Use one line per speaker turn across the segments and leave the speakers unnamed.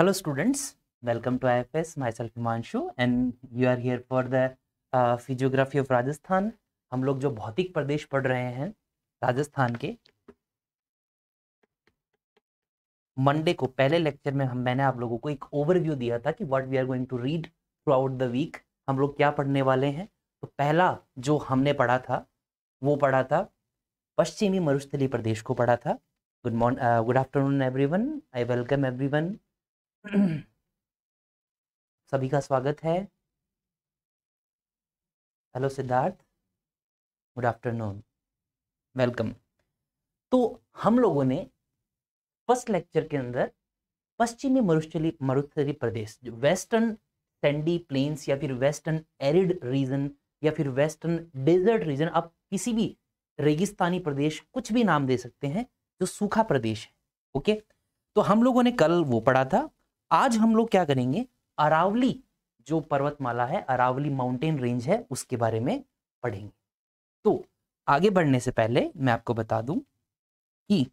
Hello students, welcome to IFS, myself Himanshu and you are here for the uh, physiography of Rajasthan. हम लोग जो भौतिक प्रदेश पढ़ रहे हैं राजस्थान के मंडे को पहले लेक्चर में हम मैंने आप लोगों को एक ओवरव्यू दिया था कि what we are going to read throughout the week हम लोग क्या पढ़ने वाले हैं तो पहला जो हमने पढ़ा था वो पढ़ा था पश्चिमी मरुस्थली प्रदेश को पढ़ा था good morning good afternoon everyone I welcome everyone सभी का स्वागत है hello Siddharth good afternoon welcome तो हम लोगों ने फर्स्ट लेक्चर के अंदर पश्चिमी मरुस्थली मरुस्थली प्रदेश जो वेस्टर्न सैंडी प्लेन्स या फिर वेस्टर्न एरिड रीजन या फिर वेस्टर्न डेजर्ट रीजन आप किसी भी रेगिस्तानी प्रदेश कुछ भी नाम दे सकते हैं जो सूखा प्रदेश है ओके तो हम लोगों ने कल वो पढ़ा था आज हम लोग क्या करेंगे अरावली जो पर्वतमाला है अरावली माउंटेन रेंज है उसके बारे में पढ़ेंगे तो आगे बढ़ने से पहले मैं आपको बता दूं कि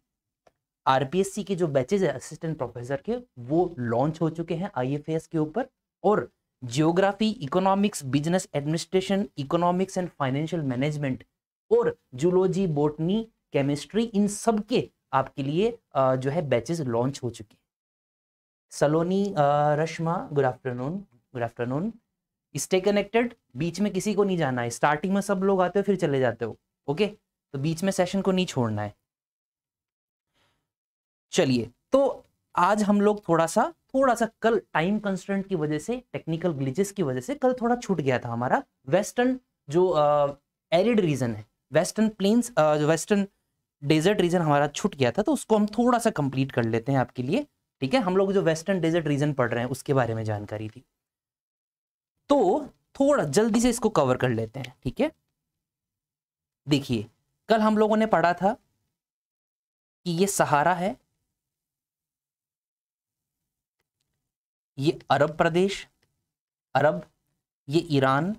आरपीएससी के जो बैचेज है असिस्टेंट प्रोफेसर के वो लॉन्च हो चुके हैं आईएफएस के ऊपर और geography economics business administration economics and financial management और जूलॉजी बोटनी केमिस्ट्री इन सब के आपके लिए जो है बैचेज लॉन्च हो चुके हैं Saloni Rashma good afternoon good afternoon stay connected बीच में किसी को नहीं जाना है स्टार्टिंग में सब लोग आते हो फिर चले जाते हो ओके तो बीच में सेशन को नहीं छोड़ना है चलिए तो आज हम लोग थोड़ा सा थोड़ा सा कल टाइम कंस्टेंट की वजह से टेक्निकल ग्लिचेस की वजह से कल थोड़ा छूट गया था हमारा वेस्टर्न जो एरिड uh, रीजन है western plains western desert region हमारा छूट गया था तो उसको हम थोड़ा सा कंप्लीट कर लेते हैं आपके लिए ठीक है हम लोग जो वेस्टर्न डेजर्ट रीजन पढ़ रहे हैं उसके बारे में जानकारी थी तो थोड़ा जल्दी से इसको कवर कर लेते हैं ठीक है देखिए कल हम लोगों ने पढ़ा था कि ये सहारा है ये अरब प्रदेश अरब ये ईरान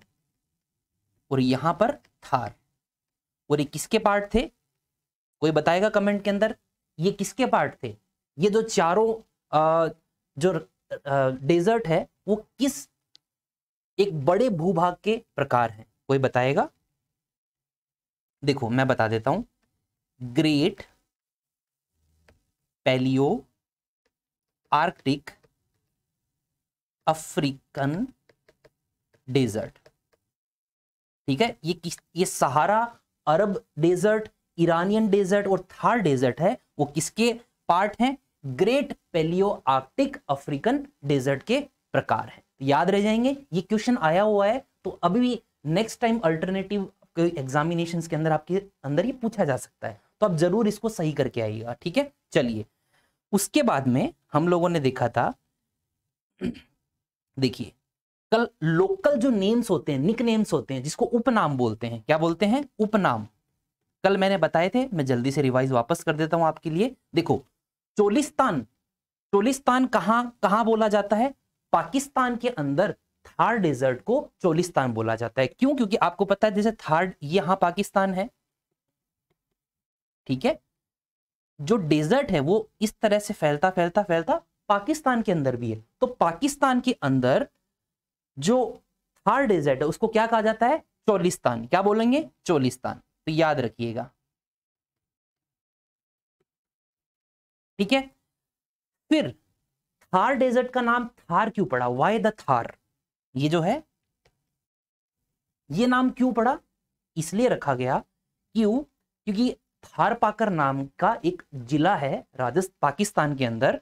और यहां पर थार और ये किसके पार्ट थे कोई बताएगा कमेंट के अंदर ये किसके पार्ट थे ये जो चारों जो डेजर्ट है वो किस एक बड़े भूभाग के प्रकार है कोई बताएगा देखो मैं बता देता हूं great palaeo arctic African desert ठीक है ये किस ये Sahara Arab desert Iranian desert और थार डेजर्ट है वो किसके पार्ट हैं great palaeo arctic African desert के प्रकार है तो याद रह जाएंगे ये क्वेश्चन आया हुआ है तो अभी भी नेक्स्ट टाइम अल्टरनेटिव एग्जामिनेशन के अंदर आपके अंदर ये पूछा जा सकता है तो आप जरूर इसको सही करके आइएगा ठीक है चलिए उसके बाद में हम लोगों ने देखा था देखिए कल लोकल जो नेम्स होते हैं निक नेम्स होते हैं जिसको उपनाम बोलते हैं क्या बोलते हैं उपनाम कल मैंने बताए थे मैं जल्दी से रिवाइज वापस कर देता हूं आपके लिए देखो चोलिस्तान चोलिस्तान कहां कहा बोला जाता है पाकिस्तान के अंदर थार डेजर्ट को चोलिस्तान बोला जाता है क्यों क्योंकि आपको पता है जैसे थार यहां पाकिस्तान है ठीक है जो डेजर्ट है वो इस तरह से फैलता फैलता फैलता पाकिस्तान के अंदर भी है तो पाकिस्तान के अंदर जो थार डेजर्ट है उसको क्या कहा जाता है चोलिस्तान क्या बोलेंगे चोलिस्तान तो याद रखिएगा ठीक है फिर थार डेजर्ट का नाम थार क्यों पड़ा वाई द थार ये जो है ये नाम क्यों पड़ा इसलिए रखा गया क्यों क्योंकि पाकर नाम का एक जिला है राजस्थान पाकिस्तान के अंदर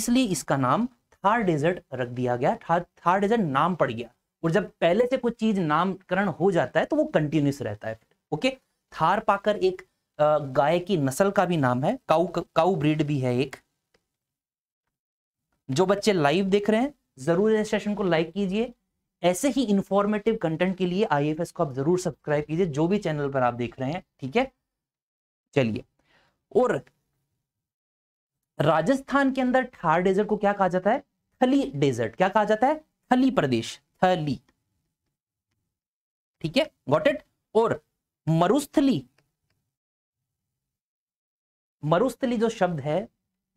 इसलिए इसका नाम थार डेजर्ट रख दिया गया थार थार डेजर्ट नाम पड़ गया और जब पहले से कुछ चीज नामकरण हो जाता है तो वो कंटिन्यूस रहता है ओके थार पाकर एक गाय की नस्ल का भी नाम है काउ काउ ब्रीड भी है एक जो बच्चे लाइव देख रहे हैं जरूर इस सेशन को लाइक कीजिए ऐसे ही इंफॉर्मेटिव कंटेंट के लिए आई को आप जरूर सब्सक्राइब कीजिए जो भी चैनल पर आप देख रहे हैं ठीक है चलिए और राजस्थान के अंदर थार डेजर्ट को क्या कहा जाता है थली डेजर्ट क्या कहा जाता है थली प्रदेश थली ठीक है गॉट इट और मरुस्थली मरुस्थली जो शब्द है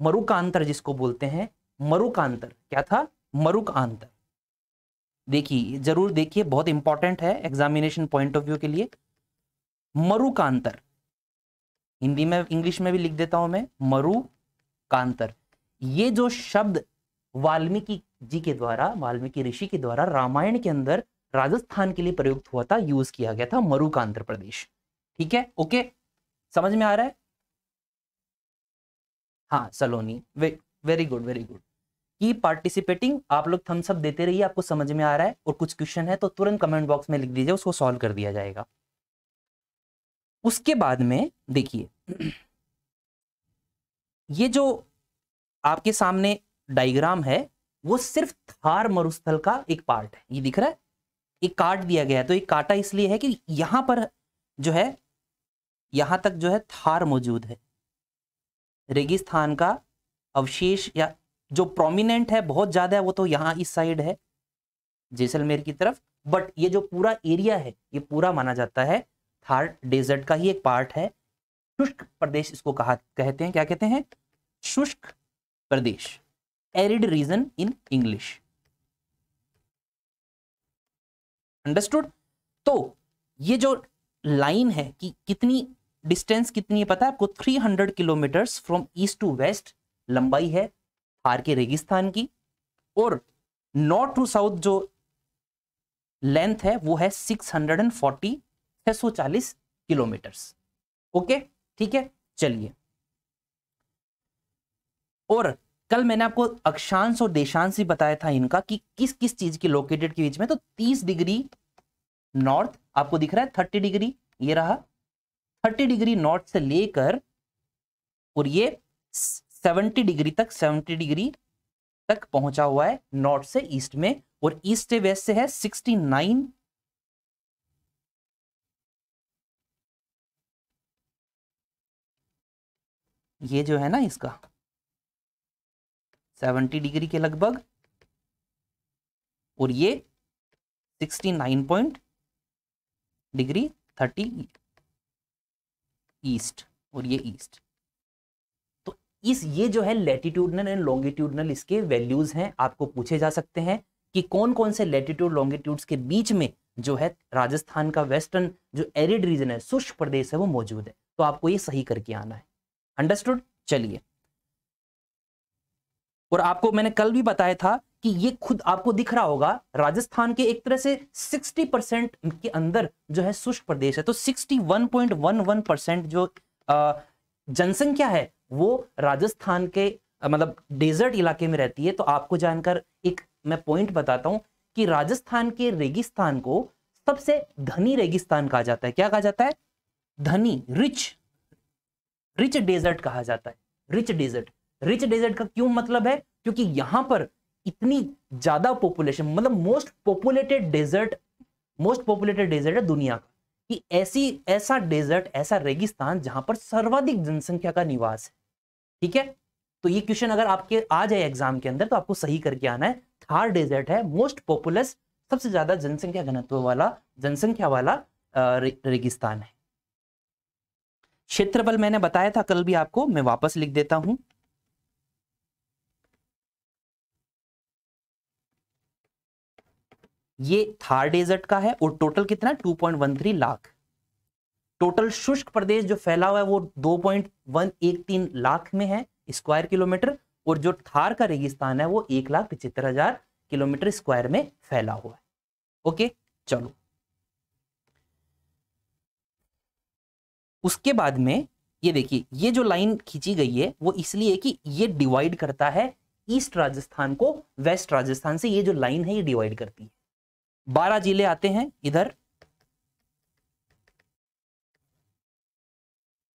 मरुकांतर जिसको बोलते हैं मरुकांतर क्या था मरुकांतर देखिए जरूर देखिए बहुत इंपॉर्टेंट है एग्जामिनेशन पॉइंट ऑफ व्यू के लिए मरुकांतर हिंदी में इंग्लिश में भी लिख देता हूं मैं मरुकांतर ये जो शब्द वाल्मीकि जी के द्वारा वाल्मीकि ऋषि के द्वारा रामायण के अंदर राजस्थान के लिए प्रयुक्त हुआ था यूज किया गया था मरुकांतर प्रदेश ठीक है ओके समझ में आ रहा है हाँ सलोनी वे वेरी गुड वेरी गुड की पार्टिसिपेटिंग आप लोग थम्स अप देते रहिए आपको समझ में आ रहा है और कुछ क्वेश्चन है तो तुरंत कमेंट बॉक्स में लिख दीजिए उसको सॉल्व कर दिया जाएगा उसके बाद में देखिए ये जो आपके सामने डायग्राम है वो सिर्फ थार मरुस्थल का एक पार्ट है ये दिख रहा है एक काट दिया गया है तो एक काटा इसलिए है कि यहां पर जो है यहां तक जो है थार मौजूद है रेगिस्तान का अवशेष या जो प्रोमिनेंट है बहुत ज़्यादा है वो तो यहाँ इस साइड है जैसलमेर की तरफ बट ये जो पूरा एरिया है ये पूरा माना जाता है थार डेजर्ट का ही एक पार्ट है शुष्क प्रदेश इसको कहा कहते हैं क्या कहते हैं शुष्क प्रदेश arid region in English understood तो ये जो लाइन है कि कितनी डिस्टेंस कितनी है पता है आपको 300 kilometers from east to west लंबाई है थार के रेगिस्तान की और नॉर्थ टू साउथ जो लेंथ है वो है 640 चालीस किलोमीटर्स ओके ठीक है चलिए और कल मैंने आपको अक्षांश और देशांश भी बताया था इनका कि किस किस चीज की लोकेटेड के बीच में तो 30 डिग्री नॉर्थ आपको दिख रहा है 30 डिग्री ये रहा 30 डिग्री नॉर्थ से लेकर और ये सेवेंटी डिग्री तक सेवेंटी डिग्री तक पहुंचा हुआ है नॉर्थ से ईस्ट में और ईस्ट से वेस्ट से है सिक्सटी नाइन ये जो है ना इसका सेवेंटी डिग्री के लगभग और ये sixty nine point degree thirty east और ये ईस्ट तो इस ये जो है लेटिट्यूडनल एंड लॉन्गिट्यूडनल इसके वैल्यूज हैं आपको पूछे जा सकते हैं कि कौन कौन से लेटिट्यूड लॉन्गिट्यूड्स के बीच में जो है राजस्थान का वेस्टर्न जो एरिड रीजन है शुष्क प्रदेश है वो मौजूद है तो आपको ये सही करके आना है अंडरस्टूड चलिए और आपको मैंने कल भी बताया था कि ये खुद आपको दिख रहा होगा राजस्थान के एक तरह से 60 परसेंट के अंदर जो है शुष्क प्रदेश है तो 61.11 परसेंट जो जनसंख्या है वो राजस्थान के मतलब डेजर्ट इलाके में रहती है तो आपको जानकर एक मैं पॉइंट बताता हूं कि राजस्थान के रेगिस्तान को सबसे धनी रेगिस्तान कहा जाता है क्या कहा जाता है धनी रिच रिच डेजर्ट कहा जाता है रिच डेजर्ट रिच डेजर्ट का क्यों मतलब है क्योंकि यहां पर इतनी ज्यादा पॉपुलेशन मतलब most populated desert most populated desert है दुनिया का कि ऐसी ऐसा डेजर्ट ऐसा रेगिस्तान जहां पर सर्वाधिक जनसंख्या का निवास है ठीक है तो ये क्वेश्चन अगर आपके आ जाए एग्जाम के अंदर तो आपको सही करके आना है थार डेजर्ट है मोस्ट पॉपुलस सबसे ज्यादा जनसंख्या घनत्व वाला जनसंख्या वाला रे, रेगिस्तान है क्षेत्रफल मैंने बताया था कल भी आपको मैं वापस लिख देता हूं ये थार डेजर्ट का है और टोटल कितना 2.13 लाख टोटल शुष्क प्रदेश जो फैला हुआ है वो तीन लाख में है स्क्वायर किलोमीटर और जो थार का रेगिस्तान है वो एक लाख पिछहत्तर हजार किलोमीटर स्क्वायर में फैला हुआ है ओके चलो उसके बाद में ये देखिए ये जो लाइन खींची गई है वो इसलिए कि ये डिवाइड करता है ईस्ट राजस्थान को वेस्ट राजस्थान से ये जो लाइन है ये डिवाइड करती है बारह जिले आते हैं इधर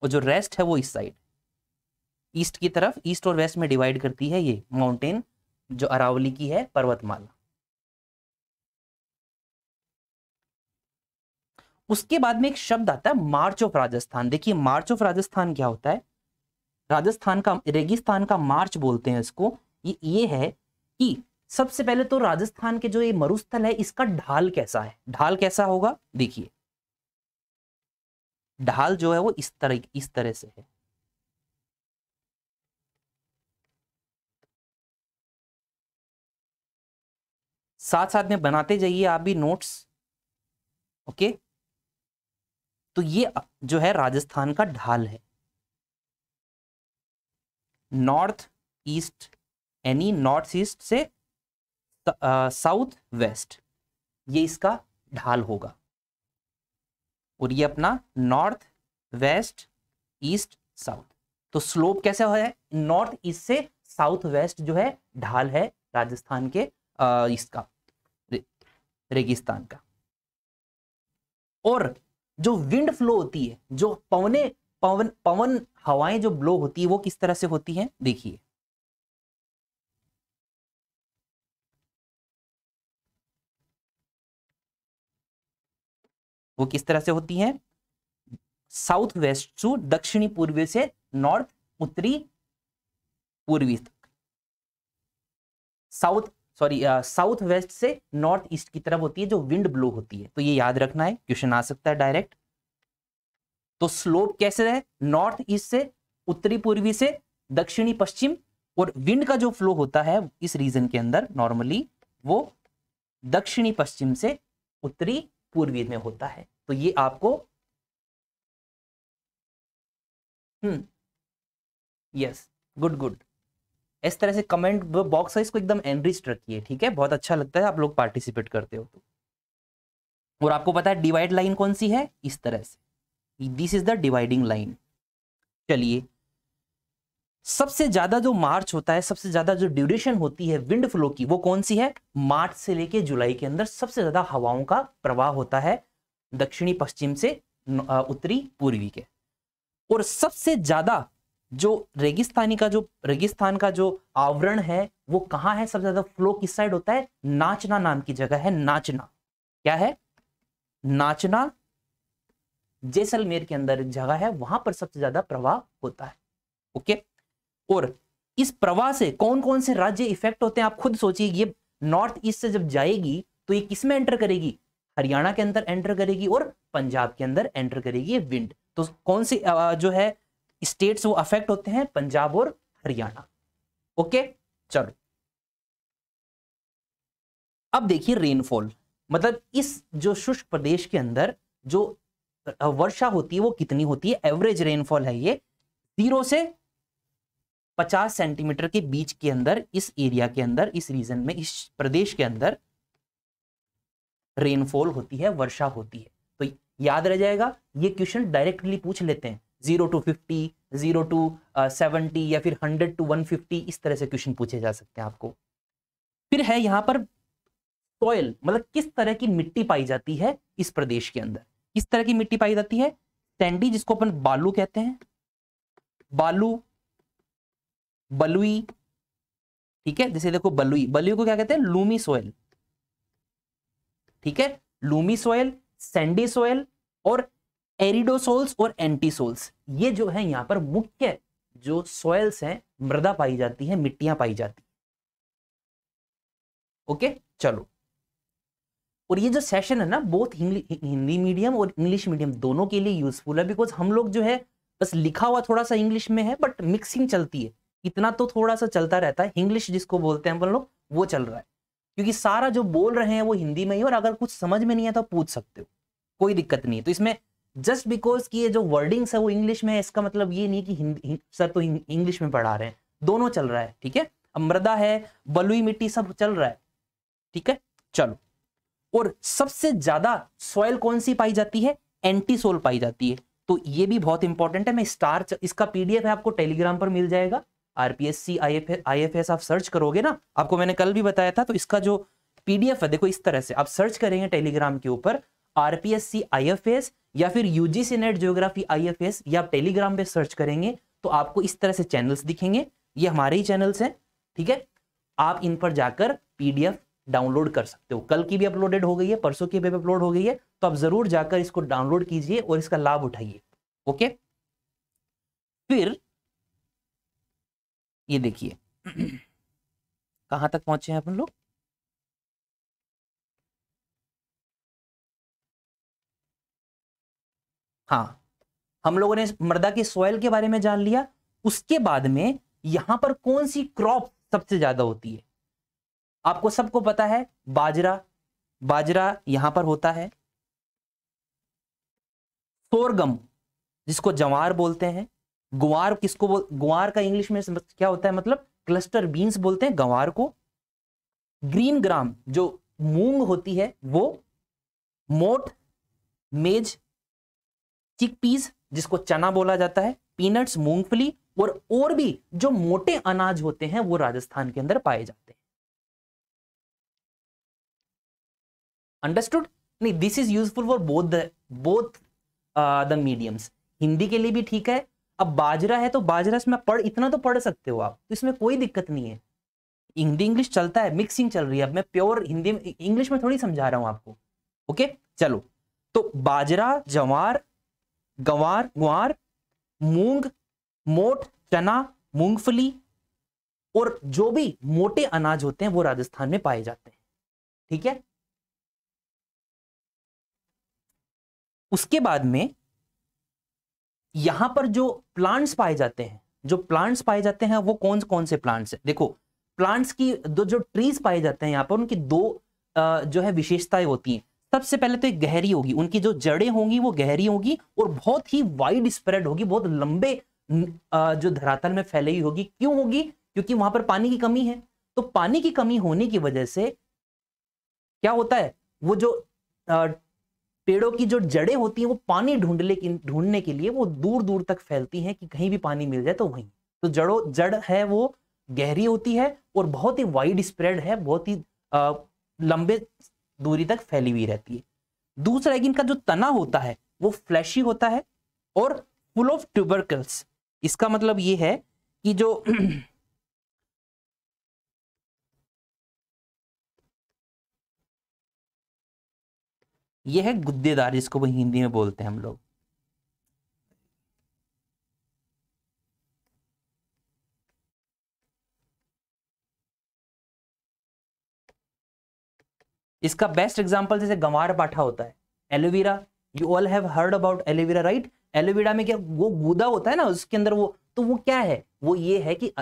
और जो रेस्ट है वो इस साइड ईस्ट की तरफ ईस्ट और वेस्ट में डिवाइड करती है ये माउंटेन जो अरावली की है पर्वतमाला उसके बाद में एक शब्द आता है मार्च ऑफ राजस्थान देखिए मार्च ऑफ राजस्थान क्या होता है राजस्थान का रेगिस्तान का मार्च बोलते हैं इसको ये ये है कि सबसे पहले तो राजस्थान के जो ये मरुस्थल है इसका ढाल कैसा है ढाल कैसा होगा देखिए ढाल जो है वो इस तरह इस तरह से है साथ साथ में बनाते जाइए आप भी नोट्स ओके तो ये जो है राजस्थान का ढाल है नॉर्थ ईस्ट यानी नॉर्थ ईस्ट से साउथ वेस्ट ये इसका ढाल होगा और ये अपना नॉर्थ वेस्ट ईस्ट साउथ तो स्लोप कैसे है नॉर्थ ईस्ट से साउथ वेस्ट जो है ढाल है राजस्थान के ईस्ट का रे, रेगिस्तान का और जो विंड फ्लो होती है जो पवने पवन पवन हवाएं जो ब्लो होती है वो किस तरह से होती है देखिए वो किस तरह से होती है साउथ वेस्ट टू दक्षिणी पूर्वी से नॉर्थ उत्तरी पूर्वी तक साउथ सॉरी साउथ वेस्ट से नॉर्थ ईस्ट की तरफ होती है जो विंड ब्लो होती है तो ये याद रखना है क्वेश्चन आ सकता है डायरेक्ट तो स्लोप कैसे है नॉर्थ ईस्ट से उत्तरी पूर्वी से दक्षिणी पश्चिम और विंड का जो फ्लो होता है इस रीजन के अंदर नॉर्मली वो दक्षिणी पश्चिम से उत्तरी पूर्वीय में होता है तो ये आपको हम्म यस गुड गुड इस तरह से कमेंट बॉक्स है इसको एकदम एनरिच रखिए ठीक है बहुत अच्छा लगता है आप लोग पार्टिसिपेट करते हो तो और आपको पता है डिवाइड लाइन कौन सी है इस तरह से this is the dividing line चलिए सबसे ज्यादा जो मार्च होता है सबसे ज्यादा जो ड्यूरेशन होती है विंड फ्लो की वो कौन सी है मार्च से लेके जुलाई के अंदर सबसे ज्यादा हवाओं का प्रवाह होता है दक्षिणी पश्चिम से उत्तरी पूर्वी के और सबसे ज्यादा जो रेगिस्तानी का जो रेगिस्तान का जो आवरण है वो कहाँ है सबसे ज्यादा फ्लो किस साइड होता है नाचना नाम की जगह है नाचना क्या है नाचना जैसलमेर के अंदर एक जगह है वहां पर सबसे ज्यादा प्रवाह होता है ओके और इस प्रवाह से कौन कौन से राज्य इफेक्ट होते हैं आप खुद सोचिए ये नॉर्थ ईस्ट से जब जाएगी तो ये किसमें एंटर करेगी हरियाणा के अंदर एंटर करेगी और पंजाब के अंदर एंटर करेगी ये विंड तो कौन से जो है स्टेट्स वो अफेक्ट होते हैं पंजाब और हरियाणा ओके चलो अब देखिए रेनफॉल मतलब इस जो शुष्क प्रदेश के अंदर जो वर्षा होती है वो कितनी होती है एवरेज रेनफॉल है ये जीरो से 50 सेंटीमीटर के बीच के अंदर इस एरिया के अंदर इस रीजन में इस प्रदेश के अंदर रेनफॉल होती है वर्षा होती है तो याद रह जाएगा ये क्वेश्चन डायरेक्टली पूछ लेते हैं zero two fifty zero two seventy या फिर हंड्रेड टू वन फिफ्टी इस तरह से क्वेश्चन पूछे जा सकते हैं आपको फिर है यहाँ पर सॉयल मतलब किस तरह की मिट्टी पाई जाती है इस प्रदेश के अंदर किस तरह की मिट्टी पाई जाती है सैंडी जिसको अपन बालू कहते हैं बालू बलुई ठीक है जैसे देखो बलुई बलुई को क्या कहते हैं लूमी सोयल ठीक है लूमी सोयल सैंडी सोयल और एरिडोसोल्स और एंटीसोल्स ये जो है यहां पर मुख्य जो सोयल्स हैं मृदा पाई जाती है मिट्टियां पाई जाती है ओके चलो और ये जो सेशन है ना बोथ हिंदी मीडियम और इंग्लिश मीडियम दोनों के लिए यूजफुल है बिकॉज हम लोग जो है बस लिखा हुआ थोड़ा सा इंग्लिश में है बट मिक्सिंग चलती है इतना तो थोड़ा सा चलता रहता है इंग्लिश जिसको बोलते हैं अपन लोग वो चल रहा है क्योंकि सारा जो बोल रहे हैं वो हिंदी में ही और अगर कुछ समझ में नहीं आता तो पूछ सकते हो कोई दिक्कत नहीं है तो इसमें जस्ट बिकॉज की ये जो वर्डिंग्स है वो इंग्लिश में है इसका मतलब ये नहीं कि हिंदी सर तो इंग्लिश में पढ़ा रहे हैं दोनों चल रहा है ठीक है अमृदा है बलुई मिट्टी सब चल रहा है ठीक है चलो और सबसे ज्यादा सॉइल कौन सी पाई जाती है एंटीसोल पाई जाती है तो ये भी बहुत इंपॉर्टेंट है मैं स्टार इसका पीडीएफ है आपको टेलीग्राम पर मिल जाएगा आरपीएससी आई एफ आप सर्च करोगे ना आपको मैंने कल भी बताया था तो इसका जो पीडीएफ है देखो इस तरह से आप सर्च करेंगे टेलीग्राम के ऊपर आरपीएससी आई या फिर यूजीसी नेट जियोग्राफी आईएफएस या आप टेलीग्राम पे सर्च करेंगे तो आपको इस तरह से चैनल्स दिखेंगे ये हमारे ही चैनल्स हैं ठीक है आप इन पर जाकर पीडीएफ डाउनलोड कर सकते हो कल की भी अपलोडेड हो गई है परसों की भी अपलोड हो गई है तो आप जरूर जाकर इसको डाउनलोड कीजिए और इसका लाभ उठाइए ओके फिर ये देखिए कहां तक पहुंचे हैं अपन लोग हाँ हम लोगों ने मृदा की सॉयल के बारे में जान लिया उसके बाद में यहां पर कौन सी क्रॉप सबसे ज्यादा होती है आपको सबको पता है बाजरा बाजरा यहां पर होता है सोरगम जिसको जवार बोलते हैं ग्वार किसको बोल ग्वार का इंग्लिश में मतलब क्या होता है मतलब क्लस्टर बीन्स बोलते हैं गवार को ग्रीन ग्राम जो मूंग होती है वो मोट मेज चिक पीस जिसको चना बोला जाता है पीनट्स मूंगफली और और भी जो मोटे अनाज होते हैं वो राजस्थान के अंदर पाए जाते हैं अंडरस्टूड नहीं this is useful for both both the mediums Hindi के लिए भी ठीक है अब बाजरा है तो बाजरा इसमें पढ़ इतना तो पढ़ सकते हो आप तो इसमें कोई दिक्कत नहीं है हिंदी इंग्लिश चलता है मिक्सिंग चल रही है अब मैं प्योर हिंदी इंग्लिश में थोड़ी समझा रहा हूँ आपको ओके चलो तो बाजरा जवार गवार गुआर मूंग मोट चना मूंगफली और जो भी मोटे अनाज होते हैं वो राजस्थान में पाए जाते हैं ठीक है उसके बाद में यहां पर जो प्लांट्स पाए जाते हैं जो प्लांट्स पाए जाते हैं वो कौन कौन से प्लांट्स है देखो प्लांट्स की दो जो ट्रीज पाए जाते हैं यहाँ पर उनकी दो जो है विशेषताएं होती हैं सबसे पहले तो एक गहरी होगी उनकी जो जड़ें होंगी वो गहरी होगी और बहुत ही वाइड स्प्रेड होगी बहुत लंबे जो धरातल में फैली हुई होगी क्यों होगी क्योंकि वहां पर पानी की कमी है तो पानी की कमी होने की वजह से क्या होता है वो जो पेड़ों की जो जड़ें होती हैं वो पानी ढूंढने के ढूंढने के लिए वो दूर दूर तक फैलती हैं कि कहीं भी पानी मिल जाए तो वहीं तो जड़ों जड़ है वो गहरी होती है और बहुत ही वाइड स्प्रेड है बहुत ही लंबे दूरी तक फैली हुई रहती है दूसरा है कि इनका जो तना होता है वो फ्लैशी होता है और फुल ऑफ ट्यूबरकल्स इसका मतलब ये है कि जो यह है गुद्देदार जिसको वो हिंदी में बोलते हैं हम लोग इसका बेस्ट एग्जाम्पल जैसे गंवार पाठा होता है aloe vera you all have heard about aloe vera right aloe vera में क्या वो गूदा होता है ना उसके अंदर वो तो वो क्या है वो ये है कि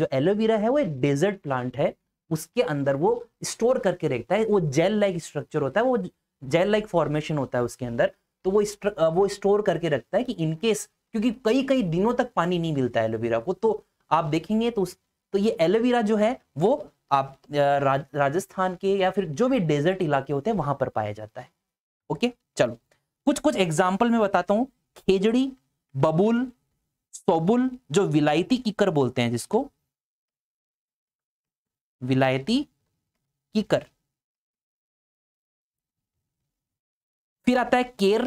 जो एलोवेरा है वो एक डेजर्ट प्लांट है उसके अंदर वो स्टोर करके रखता है वो जेल लाइक स्ट्रक्चर होता है वो जेल लाइक फॉर्मेशन होता है उसके अंदर तो वो वो स्टोर करके रखता है कि इनकेस क्योंकि कई कई दिनों तक पानी नहीं मिलता है एलोवेरा को तो आप देखेंगे तो उस तो ये एलोवेरा जो है वो आप राज, राजस्थान के या फिर जो भी डेजर्ट इलाके होते हैं वहां पर पाया जाता है ओके चलो कुछ कुछ एग्जाम्पल में बताता हूँ खेजड़ी बबुल सोबुल जो विलायती किकर बोलते हैं जिसको विलायती कीकर फिर आता है केर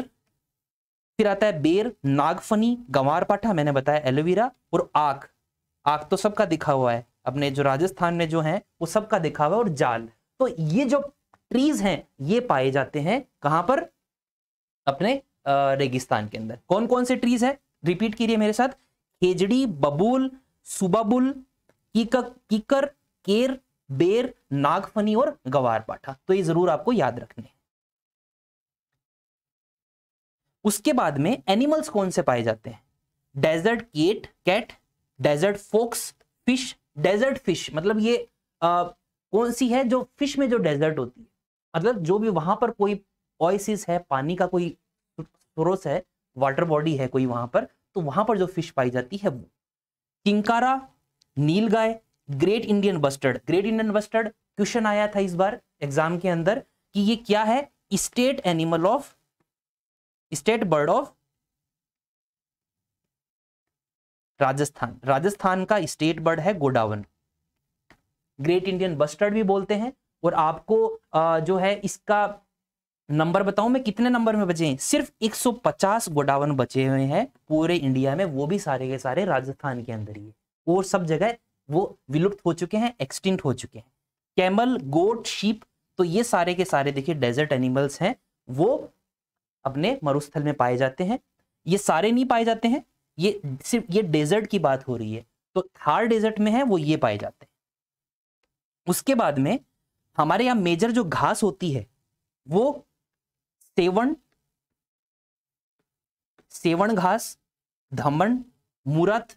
फिर आता है बेर नागफनी गंवार पाठा मैंने बताया एलोवेरा और आख आख तो सबका दिखा हुआ है अपने जो राजस्थान में जो है वो सबका दिखा हुआ है और जाल तो ये जो ट्रीज हैं ये पाए जाते हैं कहां पर अपने रेगिस्तान के अंदर कौन कौन से ट्रीज है रिपीट कीजिए मेरे साथ खेजड़ी बबूल सुबाबुल कीकर केर बेर नागफनी और गवार पाठा तो ये जरूर आपको याद रखने हैं उसके बाद में एनिमल्स कौन से पाए जाते हैं desert cat cat desert fox fish desert fish मतलब ये आ, कौन सी है जो फिश में जो डेजर्ट होती है मतलब जो भी वहां पर कोई ऑयसिस है पानी का कोई सोर्स है वाटर बॉडी है कोई वहां पर तो वहां पर जो फिश पाई जाती है वो किंकारा नील गाय great Indian bustard great Indian bustard question आया था इस बार एग्जाम के अंदर कि ये क्या है state animal of state bird of Rajasthan Rajasthan का स्टेट बर्ड है गोडावन ग्रेट इंडियन बस्टर्ड भी बोलते हैं और आपको जो है इसका नंबर बताऊं मैं कितने नंबर में बचे हैं सिर्फ 150 गोडावन बचे हुए हैं पूरे इंडिया में वो भी सारे के सारे राजस्थान के अंदर ही और सब जगह वो विलुप्त हो चुके हैं एक्सटिंक्ट हो चुके हैं कैमल गोट शीप तो ये सारे के सारे देखिए डेजर्ट एनिमल्स हैं वो अपने मरुस्थल में पाए जाते हैं ये सारे नहीं पाए जाते हैं ये सिर्फ ये डेजर्ट की बात हो रही है तो थार डेजर्ट में है वो ये पाए जाते हैं उसके बाद में हमारे यहाँ मेजर जो घास होती है वो सेवन सेवन घास धमन मुरत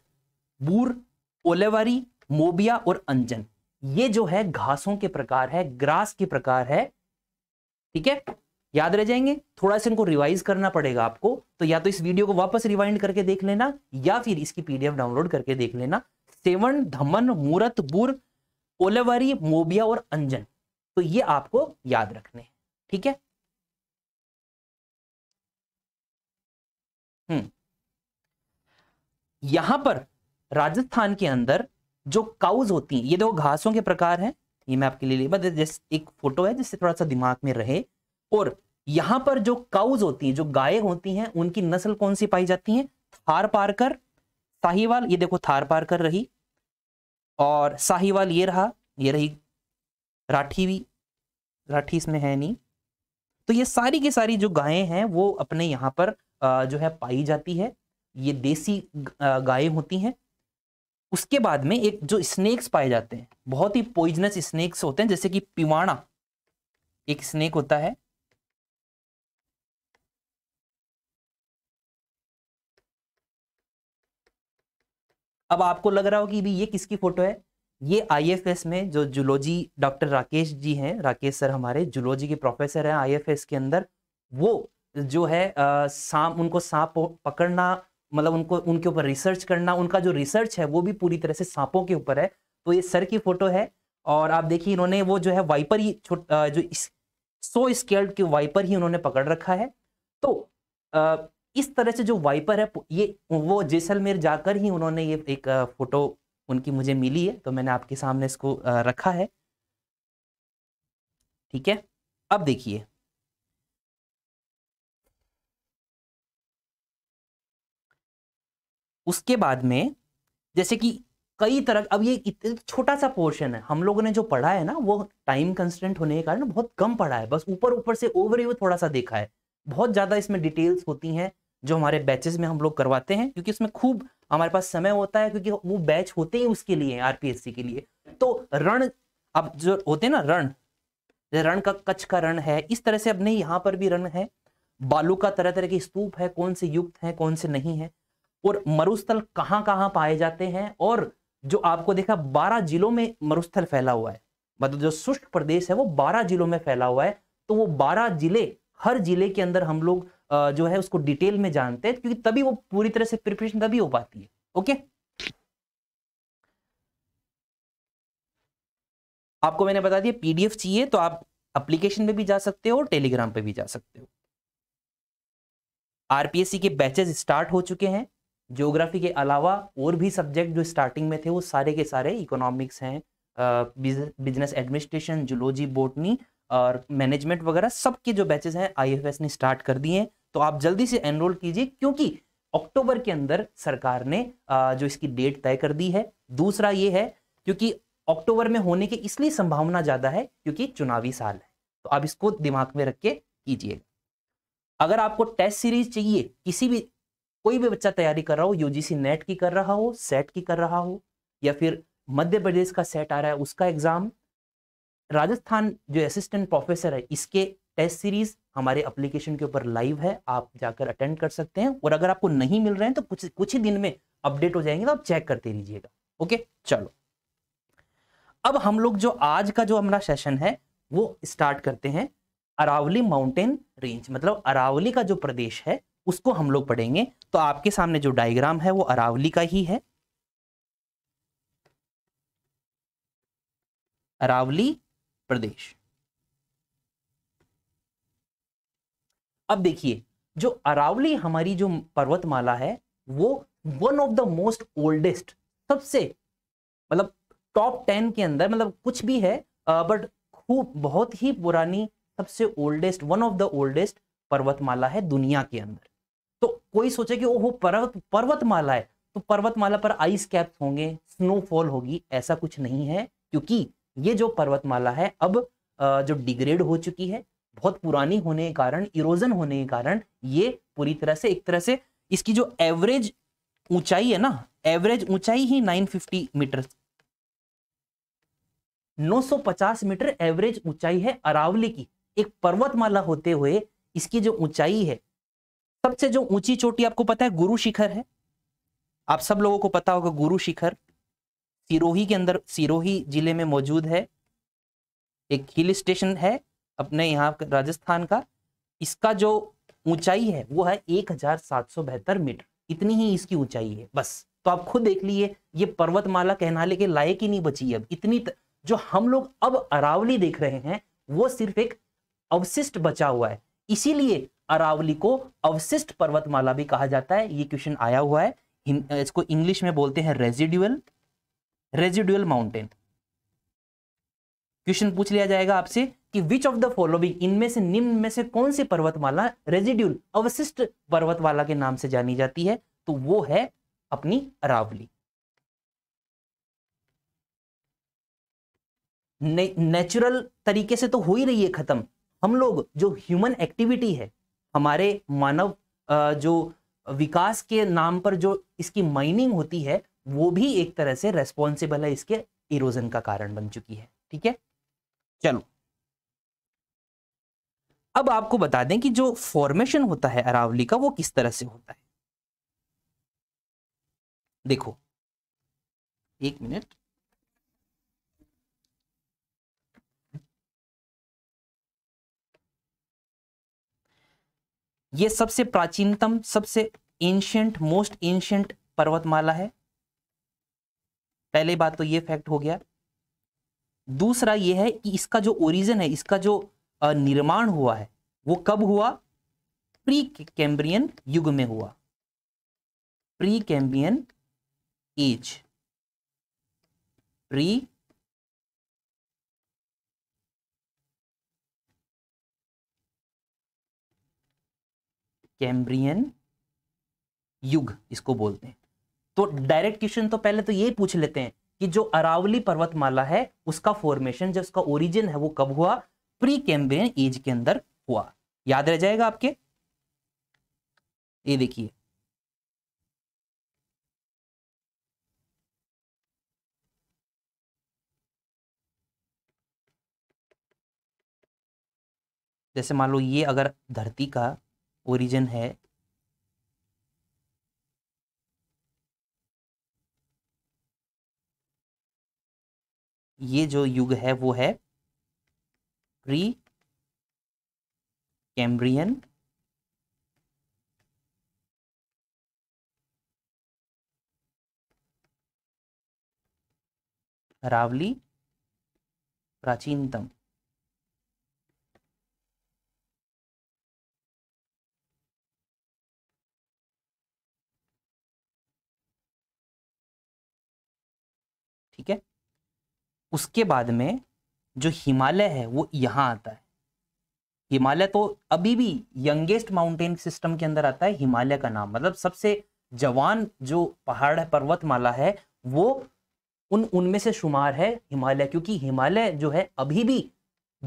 बूर ओलेवारी मोबिया और अंजन ये जो है घासों के प्रकार है ग्रास के प्रकार है ठीक है याद रह जाएंगे थोड़ा सा इनको रिवाइज करना पड़ेगा आपको तो या तो इस वीडियो को वापस रिवाइंड करके देख लेना या फिर इसकी पीडीएफ डाउनलोड करके देख लेना सेवन धमन मूरत बुर ओलेवारी मोबिया और अंजन तो ये आपको याद रखने ठीक है हम्म यहां पर राजस्थान के अंदर जो काउज होती हैं ये देखो घासों के प्रकार हैं ये मैं आपके लिए बस एक फोटो है जिससे थोड़ा सा दिमाग में रहे और यहां पर जो काउज होती हैं जो गाय होती हैं उनकी नस्ल कौन सी पाई जाती है थार पारकर साहिवाल ये देखो थार पारकर रही और साहिवाल ये रहा ये रही राठी भी राठी इसमें है नहीं तो ये सारी की सारी जो गायें हैं वो अपने यहाँ पर जो है पाई जाती है ये देसी गायें होती हैं उसके बाद में एक जो स्नेक्स पाए जाते हैं बहुत ही पॉइजनस स्नेक्स होते हैं जैसे कि पिवाणा एक स्नेक होता है अब आपको लग रहा हो कि भी ये किसकी फोटो है ये आईएफएस में जो जुलोजी डॉक्टर राकेश जी हैं राकेश सर हमारे जुलोजी के प्रोफेसर हैं आईएफएस के अंदर वो जो है सांप उनको सांप पकड़ना मतलब उनको उनके ऊपर रिसर्च करना उनका जो रिसर्च है वो भी पूरी तरह से सांपों के ऊपर है तो ये सर की फोटो है और आप देखिए इन्होंने वो जो है वाइपर ही जो सो स्केल्ड के वाइपर ही उन्होंने पकड़ रखा है तो इस तरह से जो वाइपर है ये वो जैसलमेर जाकर ही उन्होंने ये एक फोटो उनकी मुझे मिली है तो मैंने आपके सामने इसको रखा है ठीक है अब देखिए उसके बाद में जैसे कि कई तरह अब ये छोटा सा पोर्शन है हम लोगों ने जो पढ़ा है ना वो टाइम कंस्टेंट होने के कारण बहुत कम पढ़ा है बस ऊपर ऊपर से ओवरव्यू थोड़ा सा देखा है बहुत ज़्यादा इसमें डिटेल्स होती हैं जो हमारे बैचेस में हम लोग करवाते हैं क्योंकि उसमें खूब हमारे पास समय होता है क्योंकि वो बैच होते ही उसके लिए आरपीएससी के लिए तो रण अब जो होते हैं ना रण रण का कच्छ का रण है इस तरह से अपने यहाँ पर भी रण है बालू का तरह तरह के स्तूप है कौन से युक्त है कौन से नहीं है और मरुस्थल कहाँ कहाँ पाए जाते हैं और जो आपको देखा बारह जिलों में मरुस्थल फैला हुआ है मतलब जो शुष्क प्रदेश है वो बारह जिलों में फैला हुआ है तो वो बारह जिले हर जिले के अंदर हम लोग जो है उसको डिटेल में जानते हैं क्योंकि तभी वो पूरी तरह से प्रिपरेशन तभी हो पाती है ओके आपको मैंने बता दिया पीडीएफ चाहिए तो आप एप्लीकेशन पे भी जा सकते हो और टेलीग्राम पे भी जा सकते हो आरपीएससी के बैचेस स्टार्ट हो चुके हैं ज्योग्राफी के अलावा और भी सब्जेक्ट जो स्टार्टिंग में थे वो सारे के सारे इकोनॉमिक्स हैं बिजनेस एडमिनिस्ट्रेशन जूलॉजी बोटनी और मैनेजमेंट वगैरह सबके जो बैचेस हैं आईएफएस ने स्टार्ट कर दिए हैं तो आप जल्दी से एनरोल कीजिए क्योंकि अक्टूबर के अंदर सरकार ने जो इसकी डेट तय कर दी है दूसरा ये है क्योंकि अक्टूबर में होने की इसलिए संभावना ज़्यादा है क्योंकि चुनावी साल है तो आप इसको दिमाग में रख के कीजिएगा अगर आपको टेस्ट सीरीज चाहिए किसी भी कोई भी बच्चा तैयारी कर रहा हो यूजीसी नेट की कर रहा हो सेट की कर रहा हो या फिर मध्य प्रदेश का सेट आ रहा है उसका एग्जाम राजस्थान जो असिस्टेंट प्रोफेसर है इसके टेस्ट सीरीज हमारे एप्लीकेशन के ऊपर लाइव है आप जाकर अटेंड कर सकते हैं और अगर आपको नहीं मिल रहे हैं तो कुछ कुछ ही दिन में अपडेट हो जाएंगे तो आप चेक करते रहिएगा ओके चलो अब हम लोग जो आज का जो हमारा सेशन है वो स्टार्ट करते हैं अरावली माउंटेन रेंज मतलब अरावली का जो प्रदेश है उसको हम लोग पढ़ेंगे तो आपके सामने जो डायग्राम है वो अरावली का ही है अरावली प्रदेश अब देखिए जो अरावली हमारी जो पर्वतमाला है वो one of the most oldest सबसे मतलब टॉप टेन के अंदर मतलब कुछ भी है बट खूब बहुत ही पुरानी सबसे oldest one of the oldest पर्वतमाला है दुनिया के अंदर तो कोई सोचे कि ओहो पर्वत पर्वतमाला है तो पर्वतमाला पर आइस कैप्स होंगे स्नोफॉल होगी ऐसा कुछ नहीं है क्योंकि ये जो पर्वतमाला है अब जो डिग्रेड हो चुकी है बहुत पुरानी होने के कारण इरोजन होने के कारण ये पूरी तरह से एक तरह से इसकी जो एवरेज ऊंचाई है ना एवरेज ऊंचाई ही 950 मीटर 950 मीटर एवरेज ऊंचाई है अरावली की एक पर्वतमाला होते हुए इसकी जो ऊंचाई है सबसे जो ऊंची चोटी आपको पता है गुरु शिखर है आप सब लोगों को पता होगा गुरु शिखर सिरोही के अंदर सिरोही जिले में मौजूद है एक हिल स्टेशन है अपने यहाँ राजस्थान का इसका जो ऊंचाई है वो है एक हजार सात सौ बहत्तर मीटर इतनी ही इसकी ऊंचाई है बस तो आप खुद देख लीजिए ये पर्वतमाला कहनाले के लायक ही नहीं बची अब इतनी त... जो हम लोग अब अरावली देख रहे हैं वो सिर्फ एक अवशिष्ट बचा हुआ है इसीलिए अरावली को अवशिष्ट पर्वतमाला भी कहा जाता है ये क्वेश्चन आया हुआ है इसको इंग्लिश में बोलते हैं रेजिडुअल रेजिड्यूअल माउंटेन क्वेश्चन पूछ लिया जाएगा आपसे कि विच ऑफ द फॉलोइंग इनमें से निम्न में से कौन सी पर्वतमाला रेजिड्यूल अवशिष्ट पर्वतमाला के नाम से जानी जाती है तो वो है अपनी अरावली ने, नेचुरल तरीके से तो हो ही रही है खत्म हम लोग जो ह्यूमन एक्टिविटी है हमारे मानव जो विकास के नाम पर जो इसकी माइनिंग होती है वो भी एक तरह से रेस्पॉन्सिबल है इसके इरोजन का कारण बन चुकी है ठीक है चलो अब आपको बता दें कि जो फॉर्मेशन होता है अरावली का वो किस तरह से होता है देखो एक मिनट ये सबसे प्राचीनतम सबसे एंशियंट मोस्ट एंशियंट पर्वतमाला है पहले बात तो ये फैक्ट हो गया दूसरा ये है कि इसका जो ओरिजिन है इसका जो निर्माण हुआ है वो कब हुआ प्री कैम्ब्रियन युग में हुआ pre Cambrian age pre Cambrian युग इसको बोलते हैं तो डायरेक्ट क्वेश्चन तो पहले तो ये पूछ लेते हैं कि जो अरावली पर्वतमाला है उसका फॉर्मेशन जो उसका ओरिजिन है वो कब हुआ प्री कैम्ब्रियन एज के अंदर हुआ याद रह जाएगा आपके ये देखिए जैसे मान लो ये अगर धरती का ओरिजिन है ये जो युग है वो है प्री कैम्ब्रियन अरावली प्राचीनतम ठीक है उसके बाद में जो हिमालय है वो यहाँ आता है हिमालय तो अभी भी यंगेस्ट माउंटेन सिस्टम के अंदर आता है हिमालय का नाम मतलब सबसे जवान जो पहाड़ है पर्वतमाला है वो उन उनमें से शुमार है हिमालय क्योंकि हिमालय जो है अभी भी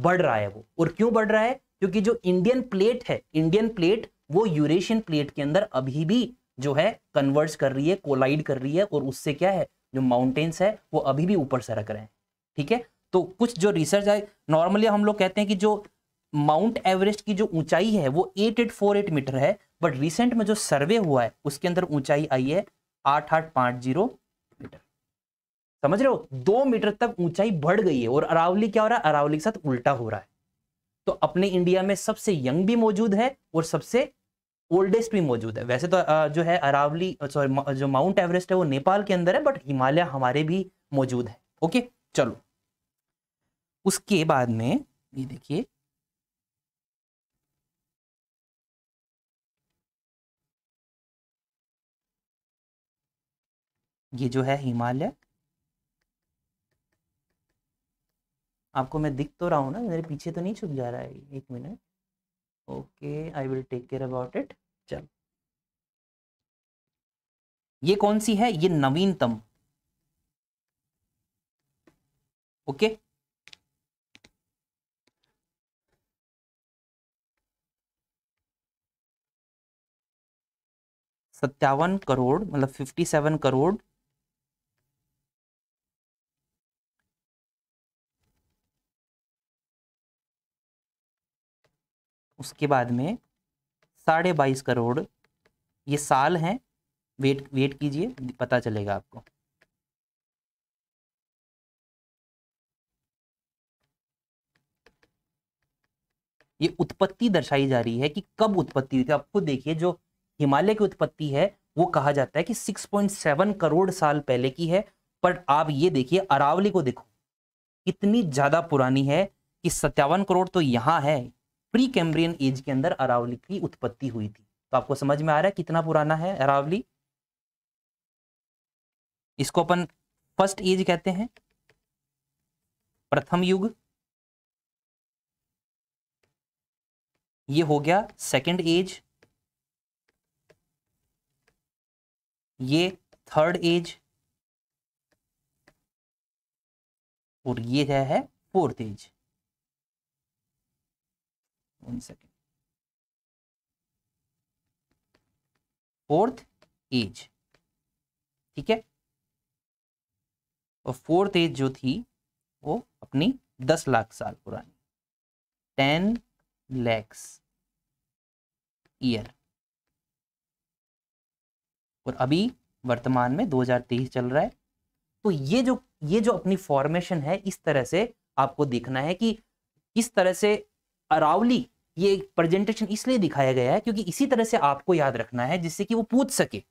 बढ़ रहा है वो और क्यों बढ़ रहा है क्योंकि जो इंडियन प्लेट है इंडियन प्लेट वो यूरेशियन प्लेट के अंदर अभी भी जो है कन्वर्स कर रही है कोलाइड कर रही है और उससे क्या है जो माउंटेन्स है वो अभी भी ऊपर सरक रहे हैं ठीक है तो कुछ जो रिसर्च है नॉर्मली हम लोग कहते हैं कि जो माउंट एवरेस्ट की जो ऊंचाई है वो eight eight four eight metre है बट रिसेंट में जो सर्वे हुआ है उसके अंदर ऊंचाई आई है आठ आठ पाँच जीरो मीटर समझ रहे हो दो मीटर तक ऊंचाई बढ़ गई है और अरावली क्या हो रहा है अरावली के साथ उल्टा हो रहा है तो अपने इंडिया में सबसे यंग भी मौजूद है और सबसे ओल्डेस्ट भी मौजूद है वैसे तो जो है अरावली सॉरी जो माउंट एवरेस्ट है वो नेपाल के अंदर है बट हिमालय हमारे भी मौजूद है ओके चलो उसके बाद में ये देखिए ये जो है हिमालय आपको मैं दिख तो रहा हूं ना मेरे पीछे तो नहीं छुप जा रहा है एक minute okay I will take care about it चल ये कौन सी है ये नवीनतम ओके okay? सत्तावन करोड़ मतलब फिफ्टी सेवन करोड़ उसके बाद में साढ़े बाईस करोड़ ये साल हैं वेट वेट कीजिए पता चलेगा आपको ये उत्पत्ति दर्शाई जा रही है कि कब उत्पत्ति हुई थी आप खुद देखिए जो हिमालय की उत्पत्ति है वो कहा जाता है कि 6.7 करोड़ साल पहले की है पर आप ये देखिए अरावली को देखो कितनी ज़्यादा पुरानी है कि सत्तावन करोड़ तो यहाँ है प्री कैम्ब्रियन एज के अंदर अरावली की उत्पत्ति हुई थी तो आपको समझ में आ रहा है कितना पुराना है अरावली इसको अपन फर्स्ट एज कहते हैं प्रथम युग ये हो गया सेकंड एज ये थर्ड एज और ये क्या है fourth age one second fourth age ठीक है और फोर्थ एज जो थी वो अपनी दस लाख साल पुरानी टेन लैक्स ईयर और अभी वर्तमान में 2023 चल रहा है तो ये जो ये जो अपनी फॉर्मेशन है इस तरह से आपको देखना है कि किस तरह से अरावली ये प्रेजेंटेशन इसलिए दिखाया गया है क्योंकि इसी तरह से आपको याद रखना है जिससे कि वो पूछ सके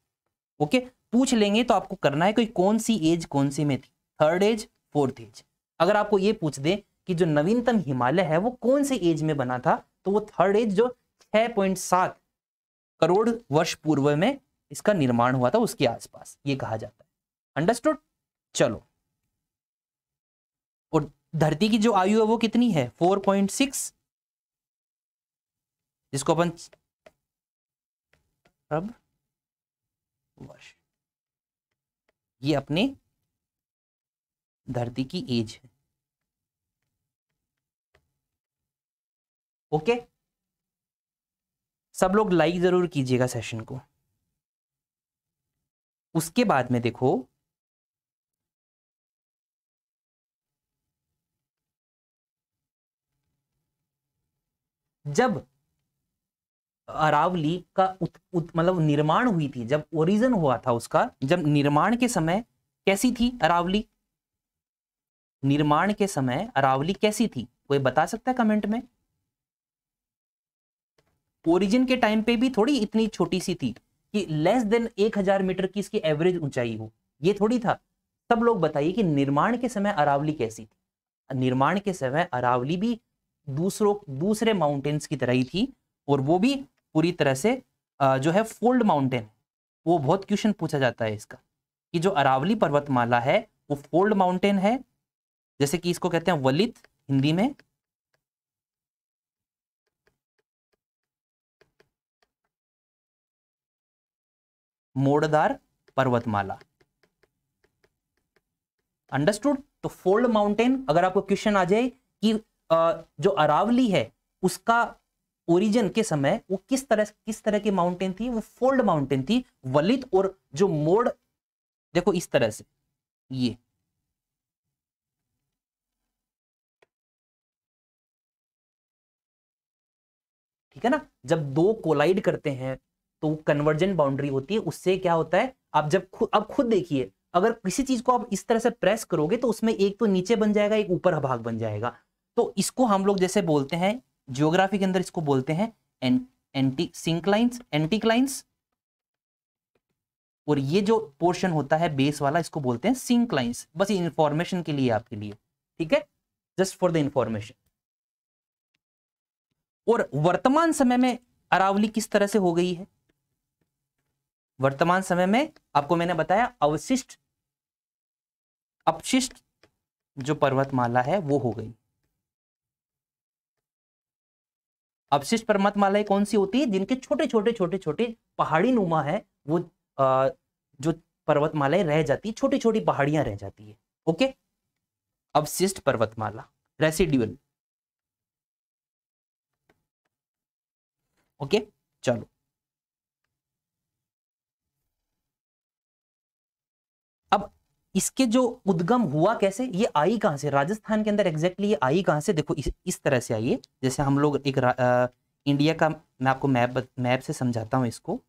ओके पूछ लेंगे तो आपको करना है कि कौन सी एज कौन सी में थी थर्ड एज फोर्थ एज अगर आपको ये पूछ दे कि जो नवीनतम हिमालय है वो कौन से एज में बना था तो वो थर्ड एज जो 6.7 करोड़ वर्ष पूर्व में इसका निर्माण हुआ था उसके आसपास ये कहा जाता है अंडरस्टूड चलो और धरती की जो आयु है वो कितनी है 4.6 जिसको अपन अब वर्ष ये अपने धरती की एज है ओके सब लोग लाइक जरूर कीजिएगा सेशन को उसके बाद में देखो जब अरावली का उत, उत, मतलब निर्माण हुई थी जब ओरिजन हुआ था उसका जब निर्माण के समय कैसी थी अरावली निर्माण के समय अरावली कैसी थी कोई बता सकता है कमेंट में ओरिजिन के टाइम पे भी थोड़ी इतनी छोटी सी थी कि लेस देन एक हजार मीटर की इसकी एवरेज ऊंचाई हो ये थोड़ी था सब लोग बताइए कि निर्माण के समय अरावली कैसी थी निर्माण के समय अरावली भी दूसरों दूसरे माउंटेन्स की तरह ही थी और वो भी पूरी तरह से जो है फोल्ड माउंटेन वो बहुत क्वेश्चन पूछा जाता है इसका कि जो अरावली पर्वतमाला है वो फोल्ड माउंटेन है जैसे कि इसको कहते हैं वलित हिंदी में मोड़दार पर्वतमाला अंडरस्टूड तो फोल्ड माउंटेन अगर आपको क्वेश्चन आ जाए कि जो अरावली है उसका ओरिजिन के समय वो किस तरह किस तरह की माउंटेन थी वो फोल्ड माउंटेन थी वलित और जो मोड़ देखो इस तरह से ये ठीक है ना जब दो कोलाइड करते हैं तो कन्वर्जन बाउंड्री होती है उससे क्या होता है आप जब खुद अब खुद देखिए अगर किसी चीज को आप इस तरह से प्रेस करोगे तो उसमें एक तो नीचे बन जाएगा एक ऊपर भाग बन जाएगा तो इसको हम लोग जैसे बोलते हैं जियोग्राफी के अंदर इसको बोलते हैं एन, एंटी और ये जो पोर्शन होता है बेस वाला इसको बोलते हैं सिंक बस इंफॉर्मेशन के लिए आपके लिए ठीक है जस्ट फॉर द इंफॉर्मेशन और वर्तमान समय में अरावली किस तरह से हो गई है वर्तमान समय में आपको मैंने बताया अवशिष्ट अपशिष्ट जो पर्वतमाला है वो हो गई अपशिष्ट पर्वतमालाएं कौन सी होती है जिनके छोटे छोटे छोटे छोटे पहाड़ी नुमा है वो आ, जो पर्वतमालाएं रह जाती है छोटी छोटी पहाड़ियां रह जाती है ओके अवशिष्ट पर्वतमाला रेसिड्यूअल ओके चलो इसके जो उद्गम हुआ कैसे ये आई कहां से राजस्थान के अंदर एग्जैक्टली ये आई कहां से देखो इस, इस तरह से आई है जैसे हम लोग एक आ, इंडिया का मैं आपको मैप मैप से समझाता हूं इसको